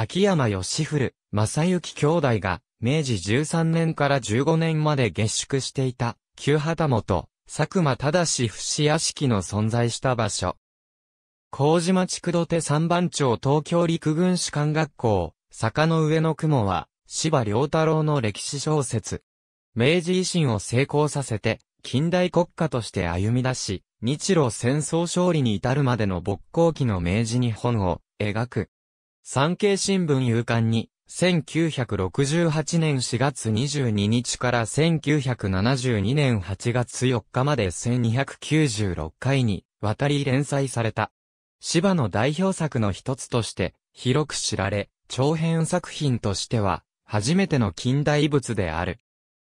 秋山義古、正幸兄弟が、明治13年から15年まで下宿していた、旧旗本、佐久間正死屋敷の存在した場所。麹町区土手三番町東京陸軍士官学校、坂の上の雲は、芝良太郎の歴史小説。明治維新を成功させて、近代国家として歩み出し、日露戦争勝利に至るまでの勃興期の明治日本を描く。産経新聞夕刊に、1968年4月22日から1972年8月4日まで1296回に渡り連載された。芝の代表作の一つとして広く知られ、長編作品としては初めての近代物である。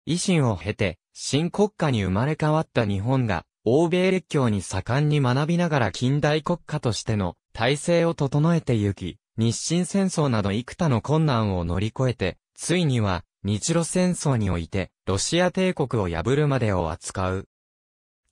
維新を経て新国家に生まれ変わった日本が欧米列強に盛んに学びながら近代国家としての体制を整えてゆき、日清戦争など幾多の困難を乗り越えて、ついには、日露戦争において、ロシア帝国を破るまでを扱う。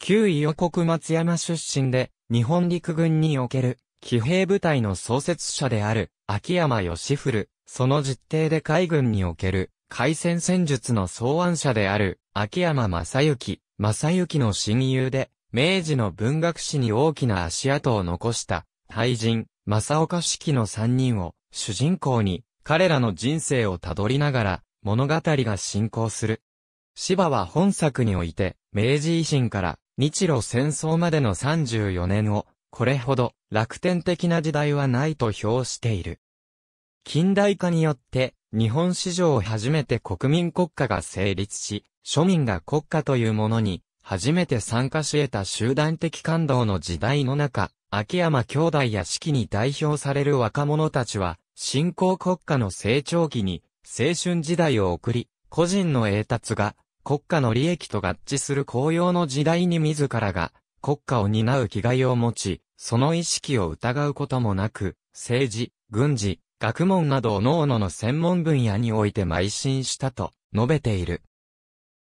旧伊予国松山出身で、日本陸軍における、騎兵部隊の創設者である、秋山義振、その実定で海軍における、海戦戦術の草案者である、秋山正幸、正幸の親友で、明治の文学史に大きな足跡を残した、大人、正岡式の三人を主人公に彼らの人生をたどりながら物語が進行する。芝は本作において明治維新から日露戦争までの34年をこれほど楽天的な時代はないと評している。近代化によって日本史上初めて国民国家が成立し、庶民が国家というものに初めて参加し得た集団的感動の時代の中、秋山兄弟や四季に代表される若者たちは、新興国家の成長期に、青春時代を送り、個人の栄達が、国家の利益と合致する紅葉の時代に自らが、国家を担う気概を持ち、その意識を疑うこともなく、政治、軍事、学問など脳々の専門分野において邁進したと述べている。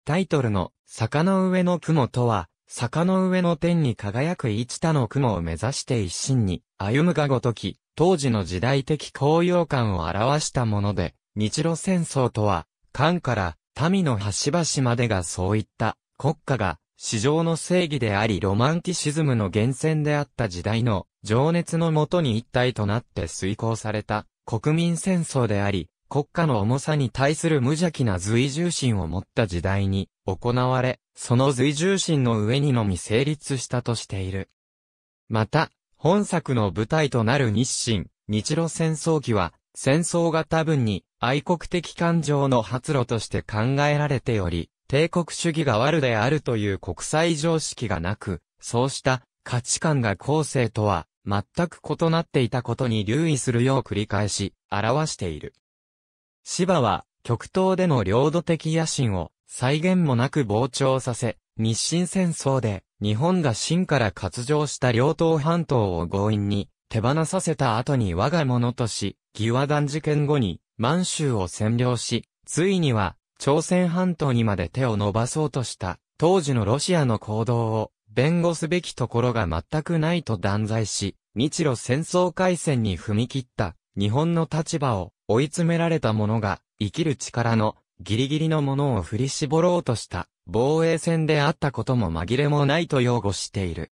タイトルの坂の上の雲とは、坂の上の天に輝く一多の雲を目指して一心に歩むがごとき、当時の時代的高揚感を表したもので、日露戦争とは、官から民の端々までがそういった国家が市場の正義でありロマンティシズムの源泉であった時代の情熱のもとに一体となって遂行された国民戦争であり、国家の重さに対する無邪気な随従心を持った時代に行われ、その随従心の上にのみ成立したとしている。また、本作の舞台となる日清、日露戦争期は、戦争が多分に愛国的感情の発露として考えられており、帝国主義が悪であるという国際常識がなく、そうした価値観が後世とは全く異なっていたことに留意するよう繰り返し表している。芝は極東での領土的野心を再現もなく膨張させ、日清戦争で日本が清から割譲した両党半島を強引に手放させた後に我が物とし、義和団事件後に満州を占領し、ついには朝鮮半島にまで手を伸ばそうとした当時のロシアの行動を弁護すべきところが全くないと断罪し、日露戦争開戦に踏み切った日本の立場を追い詰められた者が生きる力のギリギリのものを振り絞ろうとした防衛戦であったことも紛れもないと擁護している。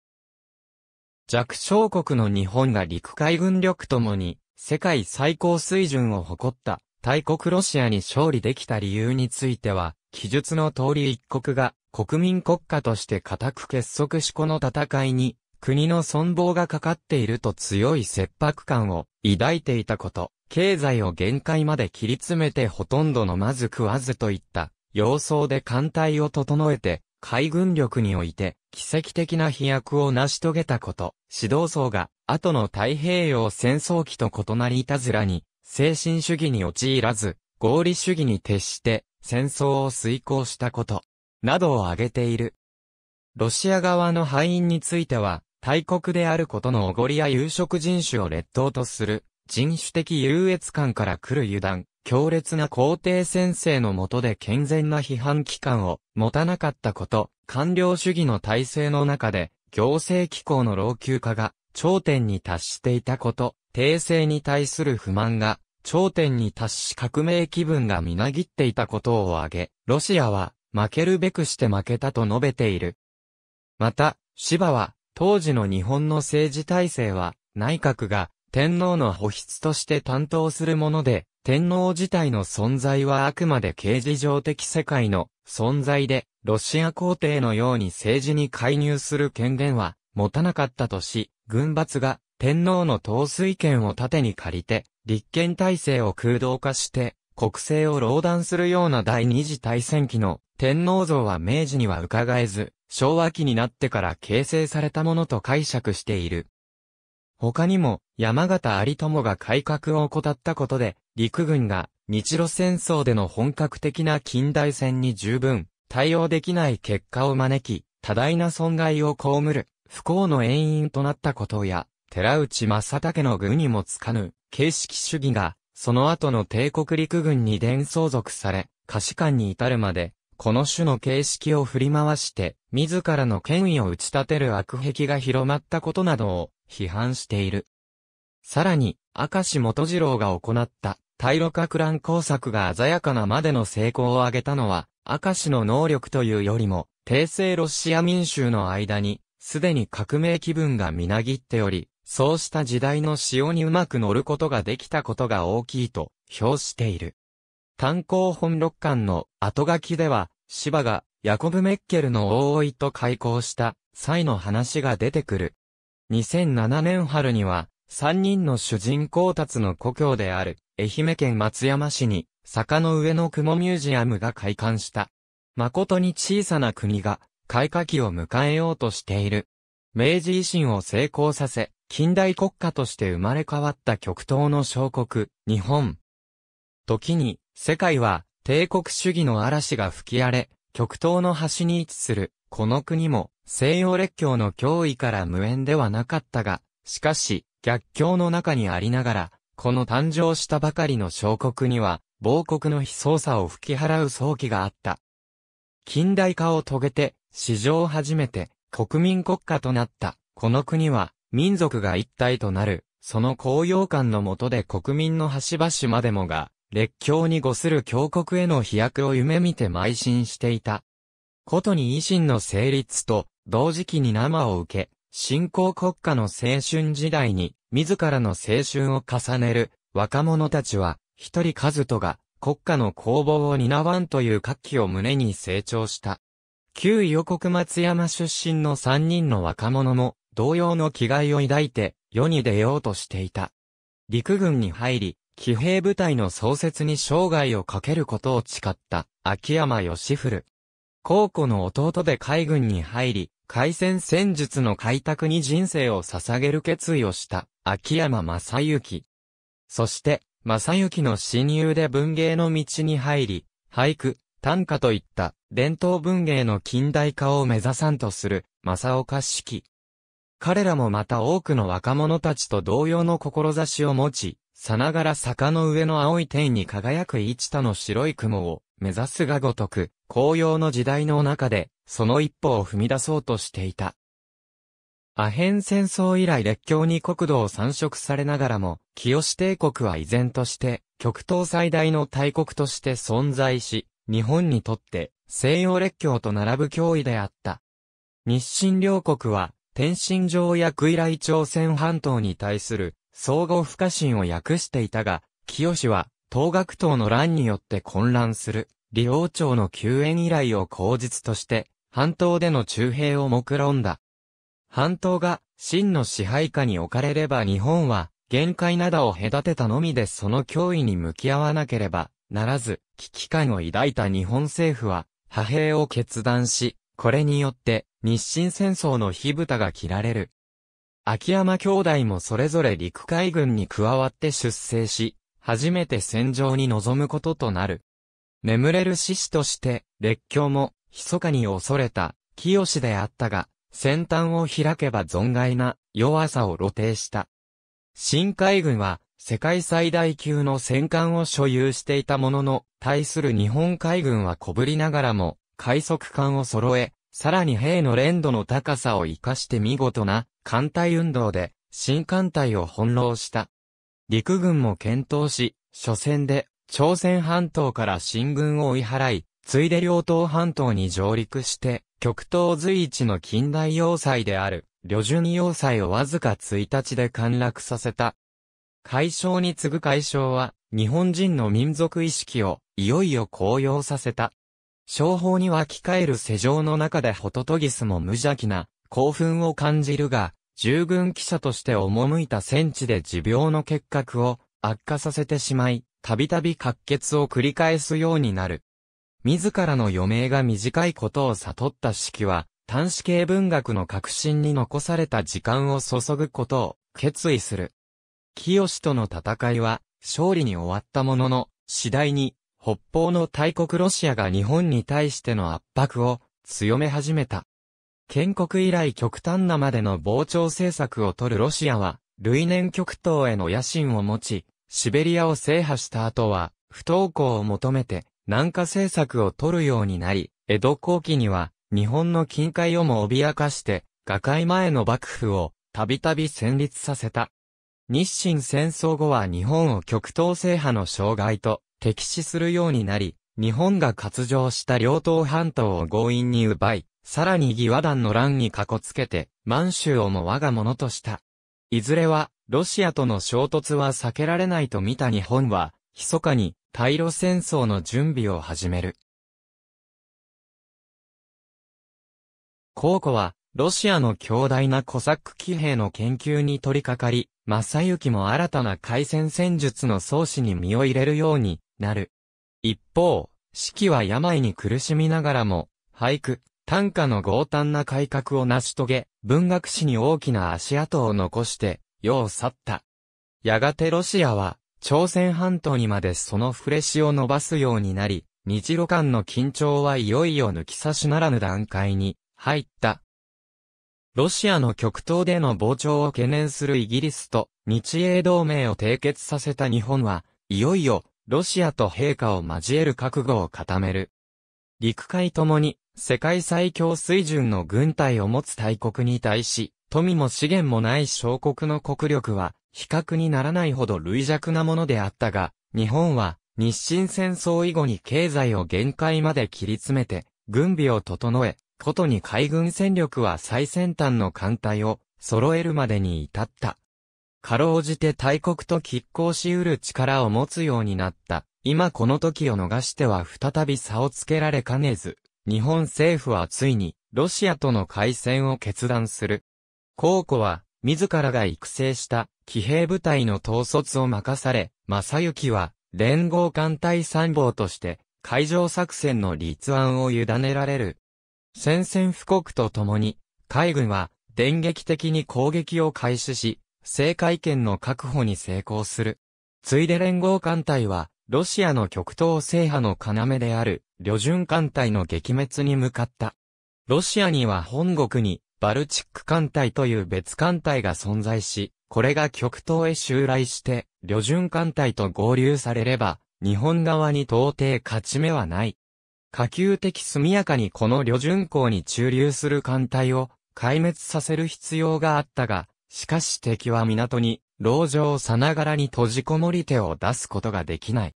弱小国の日本が陸海軍力ともに世界最高水準を誇った大国ロシアに勝利できた理由については、記述の通り一国が国民国家として固く結束しこの戦いに国の存亡がかかっていると強い切迫感を抱いていたこと、経済を限界まで切り詰めてほとんどのまず食わずといった、様相で艦隊を整えて、海軍力において、奇跡的な飛躍を成し遂げたこと、指導層が、後の太平洋戦争期と異なりいたずらに、精神主義に陥らず、合理主義に徹して、戦争を遂行したこと、などを挙げている。ロシア側の敗因については、大国であることのおごりや有色人種を劣等とする、人種的優越感から来る油断、強烈な皇帝先生の下で健全な批判機関を持たなかったこと、官僚主義の体制の中で、行政機構の老朽化が頂点に達していたこと、帝政に対する不満が頂点に達し革命気分がみなぎっていたことを挙げ、ロシアは負けるべくして負けたと述べている。また、芝は当時の日本の政治体制は、内閣が天皇の保筆として担当するもので、天皇自体の存在はあくまで刑事上的世界の存在で、ロシア皇帝のように政治に介入する権限は持たなかったとし、軍閥が天皇の統帥権を盾に借りて、立憲体制を空洞化して、国政を労断するような第二次大戦期の天皇像は明治には伺えず、昭和期になってから形成されたものと解釈している。他にも、山形有友が改革を怠ったことで、陸軍が日露戦争での本格的な近代戦に十分対応できない結果を招き、多大な損害を被る不幸の遠因となったことや、寺内正武の軍にもつかぬ形式主義がその後の帝国陸軍に伝相続され、可視官に至るまで、この種の形式を振り回して、自らの権威を打ち立てる悪癖が広まったことなどを批判している。さらに、明石元次郎が行った対路閣乱工作が鮮やかなまでの成功を挙げたのは、明石の能力というよりも、帝政ロシア民衆の間に、すでに革命気分がみなぎっており、そうした時代の潮にうまく乗ることができたことが大きいと評している。単行本六巻の後書きでは、芝がヤコブ・メッケルの大老いと開校した際の話が出てくる。2007年春には、3人の主人公たちの故郷である、愛媛県松山市に、坂の上の雲ミュージアムが開館した。誠に小さな国が、開花期を迎えようとしている。明治維新を成功させ、近代国家として生まれ変わった極東の小国、日本。時に、世界は帝国主義の嵐が吹き荒れ、極東の端に位置する、この国も、西洋列強の脅威から無縁ではなかったが、しかし、逆境の中にありながら、この誕生したばかりの小国には、亡国の悲壮さを吹き払う早期があった。近代化を遂げて、史上初めて、国民国家となった、この国は、民族が一体となる、その高揚感のもとで国民の端々までもが、列強に誤する強国への飛躍を夢見て邁進していた。ことに維新の成立と、同時期に生を受け、新興国家の青春時代に、自らの青春を重ねる、若者たちは、一人数とが、国家の攻防を担わんという活気を胸に成長した。旧予告松山出身の三人の若者も、同様の気概を抱いて世に出ようとしていた。陸軍に入り、騎兵部隊の創設に生涯をかけることを誓った秋山義振。孝子の弟で海軍に入り、海戦戦術の開拓に人生を捧げる決意をした秋山正幸。そして、正幸の親友で文芸の道に入り、俳句、短歌といった伝統文芸の近代化を目指さんとする正岡式。彼らもまた多くの若者たちと同様の志を持ち、さながら坂の上の青い天に輝く一田の白い雲を目指すがごとく、紅葉の時代の中で、その一歩を踏み出そうとしていた。アヘン戦争以来列強に国土を散植されながらも、清帝国は依然として、極東最大の大国として存在し、日本にとって西洋列強と並ぶ脅威であった。日清両国は、天津城や傀儡朝鮮半島に対する相互不可侵を訳していたが、清は、東学党の乱によって混乱する、李王朝の救援依頼を口実として、半島での中兵を目論んだ。半島が、真の支配下に置かれれば日本は、限界などを隔てたのみでその脅威に向き合わなければならず、危機感を抱いた日本政府は、派兵を決断し、これによって、日清戦争の火蓋が切られる。秋山兄弟もそれぞれ陸海軍に加わって出征し、初めて戦場に臨むこととなる。眠れる獅子として、列強も、密かに恐れた、清であったが、先端を開けば存外な弱さを露呈した。新海軍は、世界最大級の戦艦を所有していたものの、対する日本海軍は小ぶりながらも、快速艦を揃え、さらに兵の連度の高さを活かして見事な艦隊運動で新艦隊を翻弄した。陸軍も検討し、初戦で朝鮮半島から進軍を追い払い、ついで両島半島に上陸して、極東随一の近代要塞である、旅順要塞をわずか1日で陥落させた。解消に次ぐ解消は、日本人の民族意識をいよいよ高揚させた。商法に湧き返る世情の中でホトトギスも無邪気な興奮を感じるが、従軍記者として赴いた戦地で持病の結核を悪化させてしまい、たびたび滑血を繰り返すようになる。自らの余命が短いことを悟った式は、端子系文学の革新に残された時間を注ぐことを決意する。清との戦いは勝利に終わったものの、次第に北方の大国ロシアが日本に対しての圧迫を強め始めた。建国以来極端なまでの膨張政策を取るロシアは、類年極東への野心を持ち、シベリアを制覇した後は、不登校を求めて、南下政策を取るようになり、江戸後期には、日本の近海をも脅かして、瓦解前の幕府を、たびたび戦慄させた。日清戦争後は日本を極東制覇の障害と敵視するようになり、日本が割譲した両党半島を強引に奪い、さらに義和団の乱にかこつけて、満州をも我がものとした。いずれは、ロシアとの衝突は避けられないと見た日本は、密かに、対露戦争の準備を始める。考古は、ロシアの強大なコサック騎兵の研究に取り掛かり、正幸も新たな海戦戦術の創始に身を入れるようになる。一方、四季は病に苦しみながらも、俳句、短歌の豪胆な改革を成し遂げ、文学史に大きな足跡を残して、世を去った。やがてロシアは、朝鮮半島にまでそのフレシを伸ばすようになり、日露間の緊張はいよいよ抜き差しならぬ段階に入った。ロシアの極東での膨張を懸念するイギリスと日英同盟を締結させた日本は、いよいよロシアと陛下を交える覚悟を固める。陸海ともに、世界最強水準の軍隊を持つ大国に対し、富も資源もない小国の国力は、比較にならないほど累弱なものであったが、日本は、日清戦争以後に経済を限界まで切り詰めて、軍備を整え、ことに海軍戦力は最先端の艦隊を揃えるまでに至った。かろうじて大国と拮抗しうる力を持つようになった。今この時を逃しては再び差をつけられかねず、日本政府はついに、ロシアとの開戦を決断する。高子は、自らが育成した騎兵部隊の統率を任され、正幸は連合艦隊参謀として海上作戦の立案を委ねられる。戦線布告とともに、海軍は電撃的に攻撃を開始し、制海権の確保に成功する。ついで連合艦隊は、ロシアの極東制覇の要である、旅順艦隊の撃滅に向かった。ロシアには本国に、バルチック艦隊という別艦隊が存在し、これが極東へ襲来して、旅順艦隊と合流されれば、日本側に到底勝ち目はない。可級的速やかにこの旅順港に駐留する艦隊を壊滅させる必要があったが、しかし敵は港に、牢城さながらに閉じこもり手を出すことができない。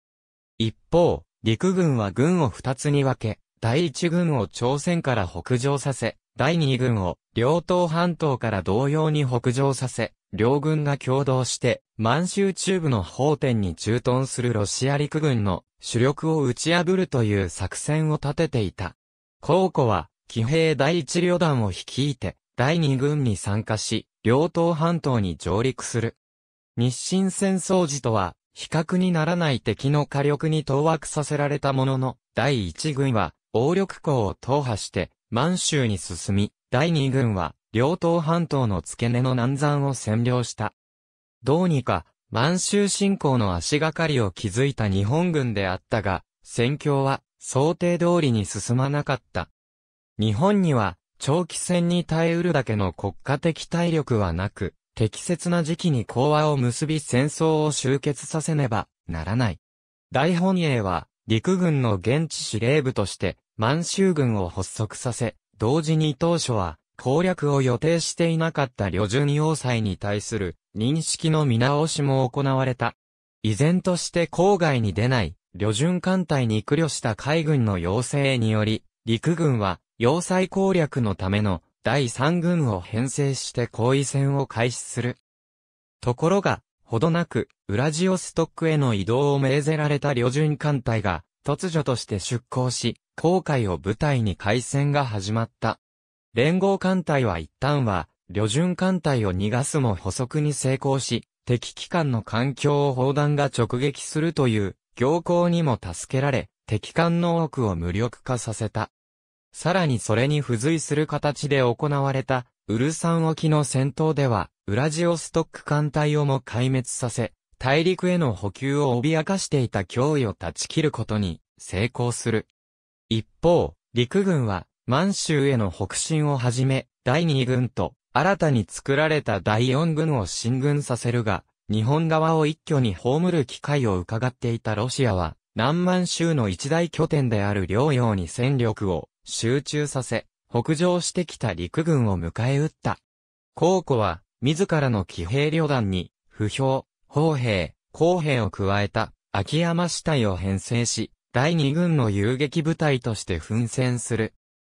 一方、陸軍は軍を二つに分け、第一軍を朝鮮から北上させ、第二軍を両東半島から同様に北上させ、両軍が共同して、満州中部の方天に駐屯するロシア陸軍の主力を打ち破るという作戦を立てていた。高古は、騎兵第一旅団を率いて、第二軍に参加し、両党半島に上陸する。日清戦争時とは、比較にならない敵の火力に当惑させられたものの、第一軍は、王力港を踏破して、満州に進み、第二軍は、両党半島の付け根の南山を占領した。どうにか、満州侵攻の足がかりを築いた日本軍であったが、戦況は想定通りに進まなかった。日本には長期戦に耐えうるだけの国家的体力はなく、適切な時期に講和を結び戦争を終結させねばならない。大本営は、陸軍の現地司令部として、満州軍を発足させ、同時に当初は、攻略を予定していなかった旅順要塞に対する認識の見直しも行われた。依然として郊外に出ない、旅順艦隊に苦慮した海軍の要請により、陸軍は要塞攻略のための第三軍を編成して後位戦を開始する。ところが、ほどなく、ウラジオストックへの移動を命ぜられた旅順艦隊が、突如として出港し、航海を舞台に海戦が始まった。連合艦隊は一旦は、旅順艦隊を逃がすも捕捉に成功し、敵機関の環境を砲弾が直撃するという、行行にも助けられ、敵艦の多くを無力化させた。さらにそれに付随する形で行われた、ウルサン沖の戦闘では、ウラジオストック艦隊をも壊滅させ、大陸への補給を脅かしていた脅威を断ち切ることに成功する。一方、陸軍は満州への北進をはじめ、第二軍と新たに作られた第四軍を進軍させるが、日本側を一挙に葬る機会を伺っていたロシアは、南満州の一大拠点である両洋に戦力を集中させ、北上してきた陸軍を迎え撃った。孔庫は、自らの騎兵旅団に、不評、砲兵、工兵を加えた、秋山支隊を編成し、第二軍の遊撃部隊として奮戦する。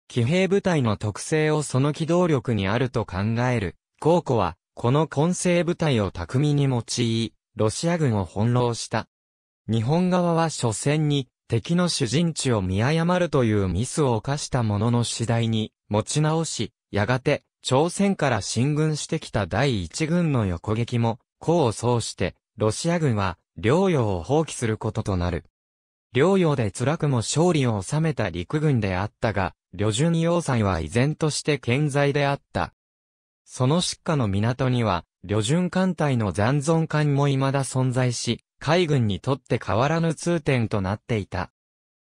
騎兵部隊の特性をその機動力にあると考える。孔庫は、この混成部隊を巧みに用い、ロシア軍を翻弄した。日本側は初戦に、敵の主人地を見誤るというミスを犯したものの次第に持ち直し、やがて朝鮮から進軍してきた第一軍の横撃も、功を奏して、ロシア軍は領洋を放棄することとなる。領洋で辛くも勝利を収めた陸軍であったが、旅順要塞は依然として健在であった。その失荷の港には、旅順艦隊の残存艦も未だ存在し、海軍にとって変わらぬ通点となっていた。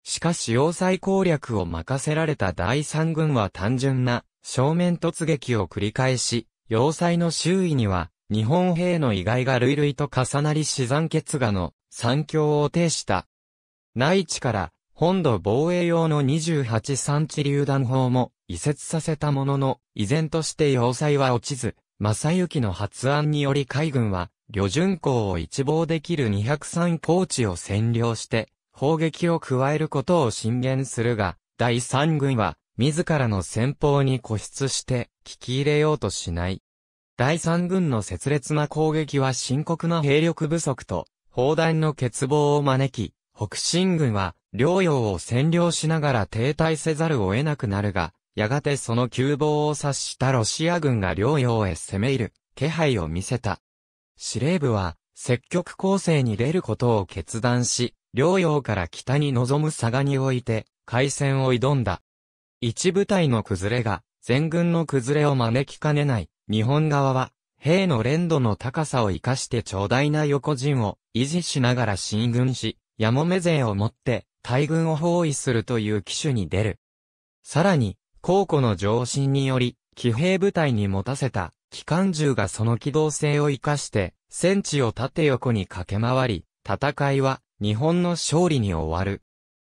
しかし要塞攻略を任せられた第三軍は単純な正面突撃を繰り返し、要塞の周囲には日本兵の意外が類々と重なり死産、血がの三強を呈した。内地から本土防衛用の28三地榴弾砲も移設させたものの、依然として要塞は落ちず、正幸の発案により海軍は旅順港を一望できる203高地を占領して、砲撃を加えることを進言するが、第3軍は、自らの戦法に固執して、聞き入れようとしない。第3軍の切烈な攻撃は深刻な兵力不足と、砲弾の欠乏を招き、北進軍は、領洋を占領しながら停滞せざるを得なくなるが、やがてその窮乏を察したロシア軍が領洋へ攻め入る、気配を見せた。司令部は、積極攻勢に出ることを決断し、両洋から北に望む佐賀において、海戦を挑んだ。一部隊の崩れが、全軍の崩れを招きかねない、日本側は、兵の連度の高さを活かして長大な横陣を維持しながら進軍し、やもめ勢を持って、大軍を包囲するという機種に出る。さらに、高庫の上申により、騎兵部隊に持たせた、機関銃がその機動性を活かして、戦地を縦横に駆け回り、戦いは、日本の勝利に終わる。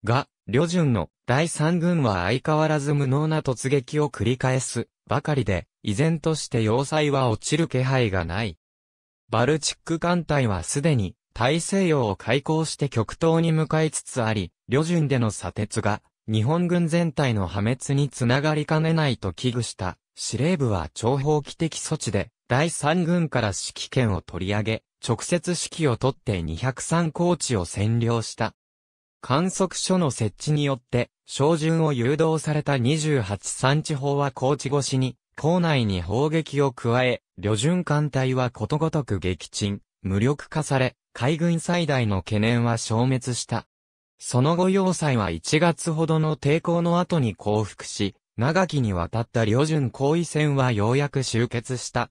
が、旅順の第三軍は相変わらず無能な突撃を繰り返すばかりで、依然として要塞は落ちる気配がない。バルチック艦隊はすでに大西洋を開港して極東に向かいつつあり、旅順での砂鉄が日本軍全体の破滅につながりかねないと危惧した司令部は長方期的措置で、第三軍から指揮権を取り上げ、直接指揮を取って203高地を占領した。観測所の設置によって、照準を誘導された28山地方は高地越しに、校内に砲撃を加え、旅順艦隊はことごとく撃沈、無力化され、海軍最大の懸念は消滅した。その後要塞は1月ほどの抵抗の後に降伏し、長きにわたった旅順行為戦はようやく終結した。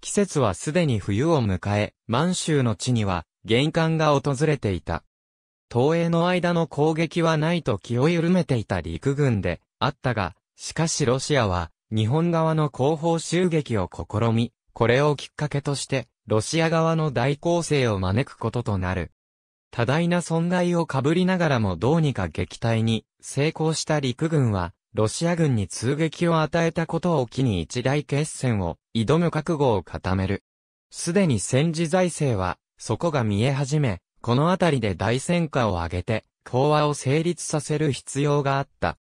季節はすでに冬を迎え、満州の地には、玄関が訪れていた。東映の間の攻撃はないと気を緩めていた陸軍で、あったが、しかしロシアは、日本側の後方襲撃を試み、これをきっかけとして、ロシア側の大攻勢を招くこととなる。多大な損害を被りながらもどうにか撃退に成功した陸軍は、ロシア軍に通撃を与えたことを機に一大決戦を挑む覚悟を固める。すでに戦時財政は、底が見え始め、この辺りで大戦果を挙げて、講和を成立させる必要があった。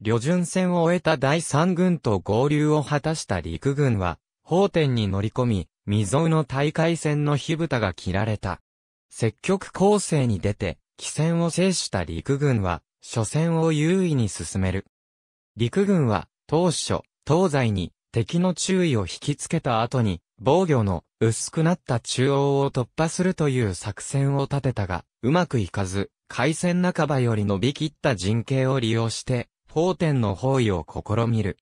旅順戦を終えた第三軍と合流を果たした陸軍は、法天に乗り込み、未曾有の大海戦の火蓋が切られた。積極攻勢に出て、機戦を制した陸軍は、初戦を優位に進める。陸軍は当初、東西に敵の注意を引きつけた後に、防御の薄くなった中央を突破するという作戦を立てたが、うまくいかず、海戦半ばより伸びきった陣形を利用して、法天の包囲を試みる。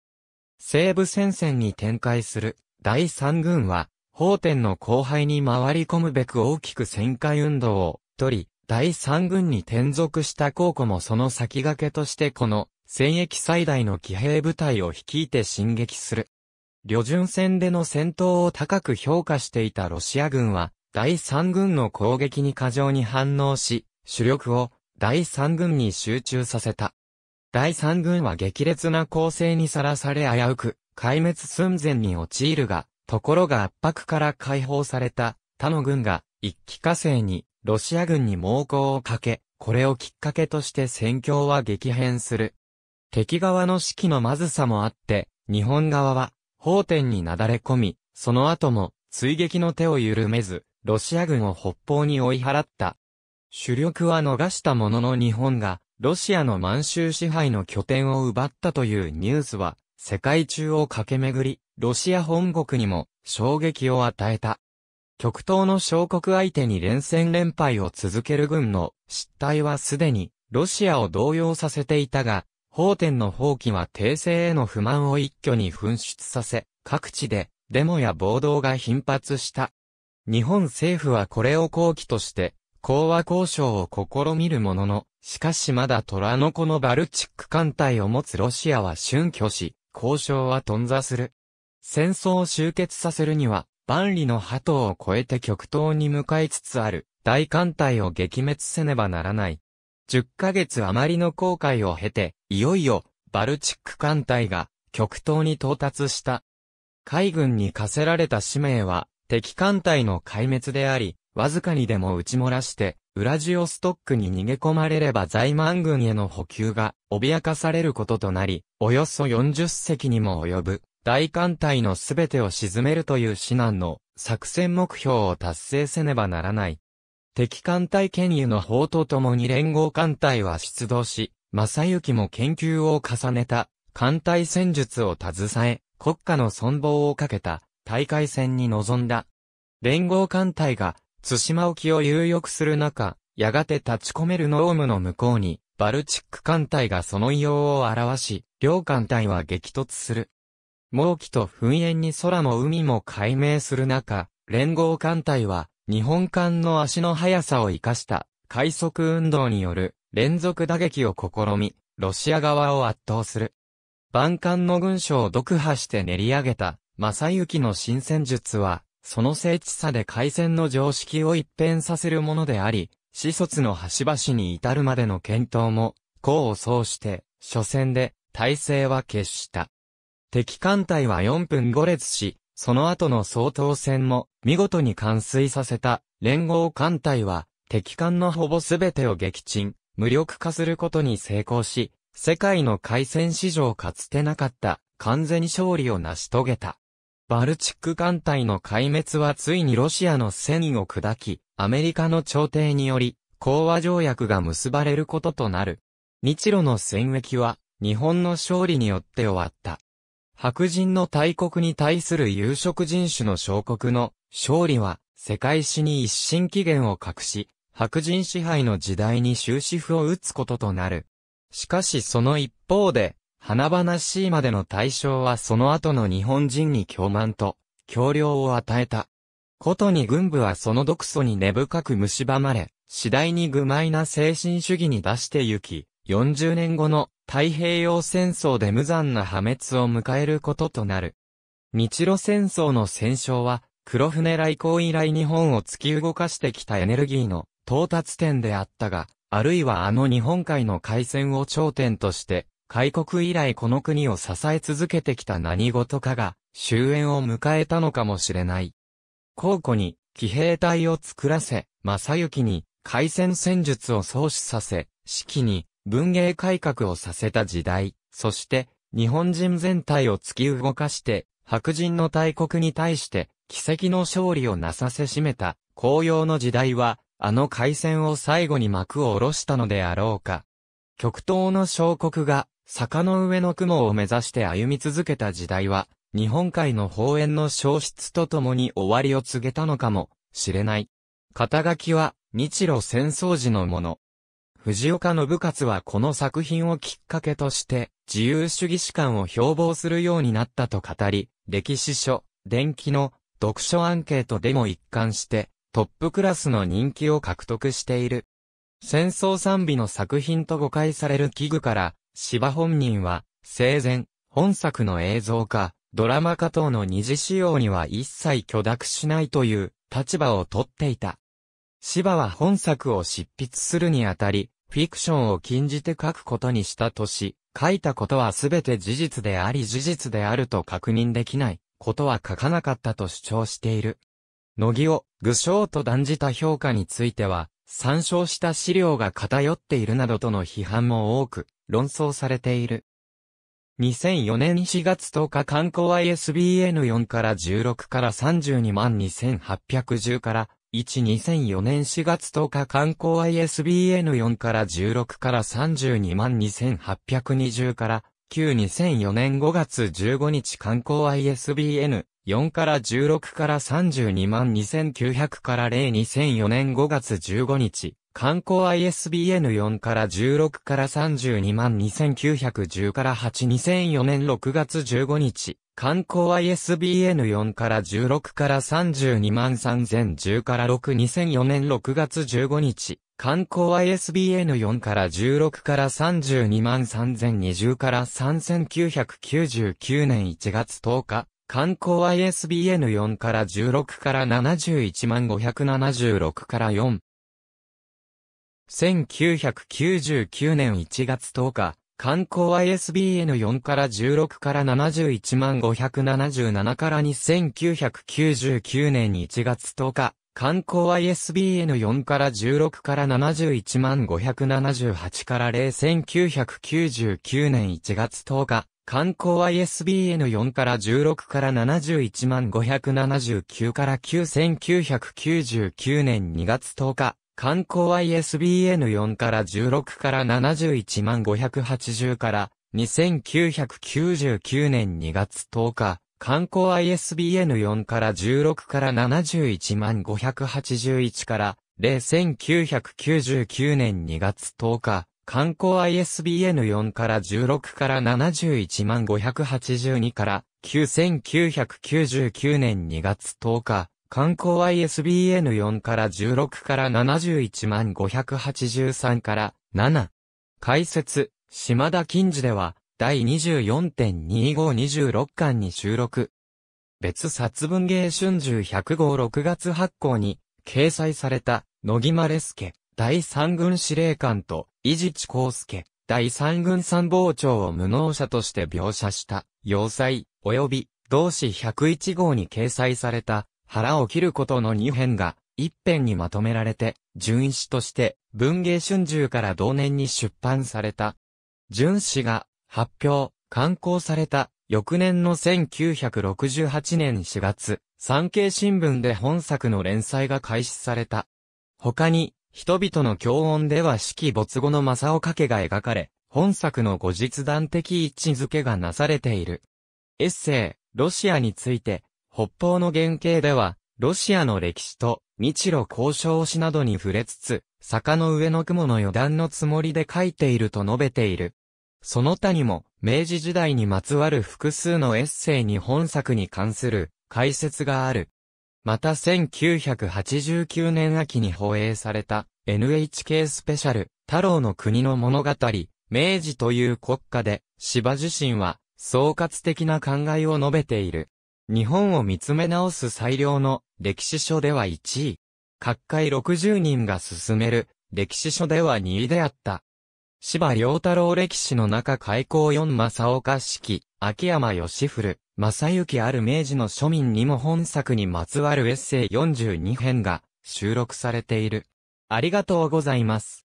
西部戦線に展開する第三軍は、法天の後輩に回り込むべく大きく旋回運動を取り、第三軍に転属した高庫もその先駆けとしてこの戦役最大の騎兵部隊を率いて進撃する。旅順戦での戦闘を高く評価していたロシア軍は、第三軍の攻撃に過剰に反応し、主力を第三軍に集中させた。第三軍は激烈な攻勢にさらされ危うく、壊滅寸前に陥るが、ところが圧迫から解放された他の軍が一気火星にロシア軍に猛攻をかけ、これをきっかけとして戦況は激変する。敵側の士気のまずさもあって、日本側は、法典になだれ込み、その後も、追撃の手を緩めず、ロシア軍を北方に追い払った。主力は逃したものの日本が、ロシアの満州支配の拠点を奪ったというニュースは、世界中を駆け巡り、ロシア本国にも衝撃を与えた。極東の小国相手に連戦連敗を続ける軍の失態はすでにロシアを動揺させていたが、法典の放棄は訂正への不満を一挙に噴出させ、各地でデモや暴動が頻発した。日本政府はこれを後期として、講和交渉を試みるものの、しかしまだ虎の子のバルチック艦隊を持つロシアは春挙し、交渉は頓挫する。戦争を終結させるには、万里の波頭を越えて極東に向かいつつある、大艦隊を撃滅せねばならない。10ヶ月余りの航海を経て、いよいよ、バルチック艦隊が、極東に到達した。海軍に課せられた使命は、敵艦隊の壊滅であり、わずかにでも撃ち漏らして、ウラジオストックに逃げ込まれれば在満軍への補給が脅かされることとなり、およそ40隻にも及ぶ大艦隊のすべてを沈めるという至難の作戦目標を達成せねばならない。敵艦隊権威の砲とともに連合艦隊は出動し、正幸も研究を重ねた、艦隊戦術を携え、国家の存亡をかけた、大会戦に臨んだ。連合艦隊が、津島沖を有力する中、やがて立ち込めるノームの向こうに、バルチック艦隊がその異様を表し、両艦隊は激突する。猛気と噴煙に空も海も解明する中、連合艦隊は、日本艦の足の速さを生かした快速運動による連続打撃を試み、ロシア側を圧倒する。万艦の軍将を独破して練り上げた、正幸の新戦術は、その精緻さで海戦の常識を一変させるものであり、始卒の端々に至るまでの検討も、功を奏して、初戦で、体制は決した。敵艦隊は4分5列し、その後の総統戦も、見事に完遂させた、連合艦隊は、敵艦のほぼ全てを撃沈、無力化することに成功し、世界の海戦史上かつてなかった、完全勝利を成し遂げた。バルチック艦隊の壊滅はついにロシアの戦意を砕き、アメリカの朝廷により、講和条約が結ばれることとなる。日露の戦役は、日本の勝利によって終わった。白人の大国に対する有色人種の小国の勝利は世界史に一新起源を隠し、白人支配の時代に終止符を打つこととなる。しかしその一方で、華々しいまでの対象はその後の日本人に共慢と、協量を与えた。ことに軍部はその毒素に根深く蝕まれ、次第に愚昧な精神主義に出してゆき、40年後の太平洋戦争で無残な破滅を迎えることとなる。日露戦争の戦勝は、黒船来航以来日本を突き動かしてきたエネルギーの到達点であったが、あるいはあの日本海の海戦を頂点として、開国以来この国を支え続けてきた何事かが終焉を迎えたのかもしれない。皇庫に騎兵隊を作らせ、正幸に海戦戦術を創始させ、式に文芸改革をさせた時代、そして日本人全体を突き動かして白人の大国に対して奇跡の勝利をなさせしめた紅葉の時代はあの海戦を最後に幕を下ろしたのであろうか。極東の小国が坂の上の雲を目指して歩み続けた時代は日本海の方園の消失とともに終わりを告げたのかもしれない。肩書きは日露戦争時のもの。藤岡信勝はこの作品をきっかけとして、自由主義史観を標榜するようになったと語り、歴史書、伝記の読書アンケートでも一貫して、トップクラスの人気を獲得している。戦争賛美の作品と誤解される器具から、芝本人は、生前、本作の映像化、ドラマ化等の二次使用には一切許諾しないという立場をとっていた。芝は本作を執筆するにあたり、フィクションを禁じて書くことにしたとし、書いたことはすべて事実であり事実であると確認できないことは書かなかったと主張している。乃木を具象と断じた評価については、参照した資料が偏っているなどとの批判も多く、論争されている。2004年4月10日観光 ISBN4 から16から32万2810から12004年4月10日観光 ISBN4 から16から32万2820から92004年5月15日観光 ISBN4 から16から32万2900から02004年5月15日観光 ISBN4 から16から32万2910から82004年6月15日観光 ISBN4 から16から32 3010から6 2004年6月15日。観光 ISBN4 から16から32 3020から3999年1月10日。観光 ISBN4 から16から71 5 0 7 6から4。1999年1月10日。観光 ISBN4 から16から71万577から2999年1月10日。観光 ISBN4 から16から71万578から01999年1月10日。観光 ISBN4 から16から71万579から9999年2月10日。観光 ISBN4 から16から71万580から2999年2月10日、観光 ISBN4 から16から71万581から0999年2月10日、観光 ISBN4 から16から71万582から9999年2月10日、観光 ISBN4 から16から71万583から7。解説、島田近次では、第24.2526巻に収録。別殺文芸春秋100号6月発行に、掲載された、野木マレスケ、第三軍司令官と、伊地知光介、第三軍参謀長を無能者として描写した、要塞、及び、同志101号に掲載された、腹を切ることの二編が、一編にまとめられて、純一として、文芸春秋から同年に出版された。純子が、発表、刊行された、翌年の1968年4月、産経新聞で本作の連載が開始された。他に、人々の教音では四季没後の正岡家が描かれ、本作の後日談的位置づけがなされている。エッセイ、ロシアについて、北方の原型では、ロシアの歴史と日露交渉史などに触れつつ、坂の上の雲の余談のつもりで書いていると述べている。その他にも、明治時代にまつわる複数のエッセイに本作に関する解説がある。また1989年秋に放映された NHK スペシャル太郎の国の物語、明治という国家で、芝自身は総括的な考えを述べている。日本を見つめ直す最良の歴史書では1位。各界60人が進める歴史書では2位であった。芝良太郎歴史の中開校4正岡式、秋山義古、正幸ある明治の庶民にも本作にまつわるエッセイ42編が収録されている。ありがとうございます。